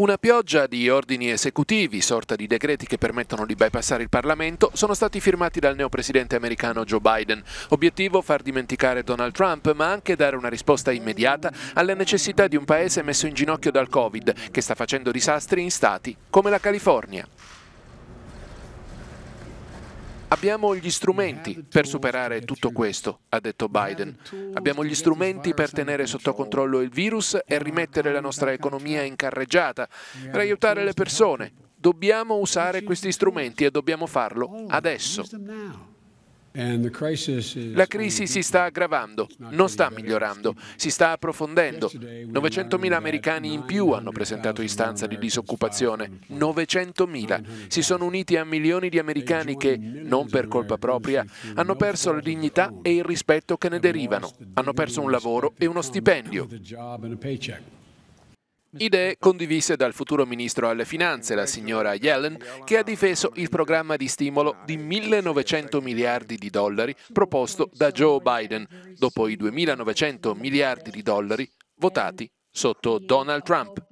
Una pioggia di ordini esecutivi, sorta di decreti che permettono di bypassare il Parlamento, sono stati firmati dal neopresidente americano Joe Biden. Obiettivo far dimenticare Donald Trump, ma anche dare una risposta immediata alle necessità di un paese messo in ginocchio dal Covid, che sta facendo disastri in stati come la California. Abbiamo gli strumenti per superare tutto questo, ha detto Biden. Abbiamo gli strumenti per tenere sotto controllo il virus e rimettere la nostra economia in carreggiata, per aiutare le persone. Dobbiamo usare questi strumenti e dobbiamo farlo adesso. La crisi si sta aggravando, non sta migliorando, si sta approfondendo. 900.000 americani in più hanno presentato istanza di disoccupazione, 900.000. Si sono uniti a milioni di americani che, non per colpa propria, hanno perso la dignità e il rispetto che ne derivano, hanno perso un lavoro e uno stipendio. Idee condivise dal futuro ministro alle finanze, la signora Yellen, che ha difeso il programma di stimolo di 1.900 miliardi di dollari proposto da Joe Biden, dopo i 2.900 miliardi di dollari votati sotto Donald Trump.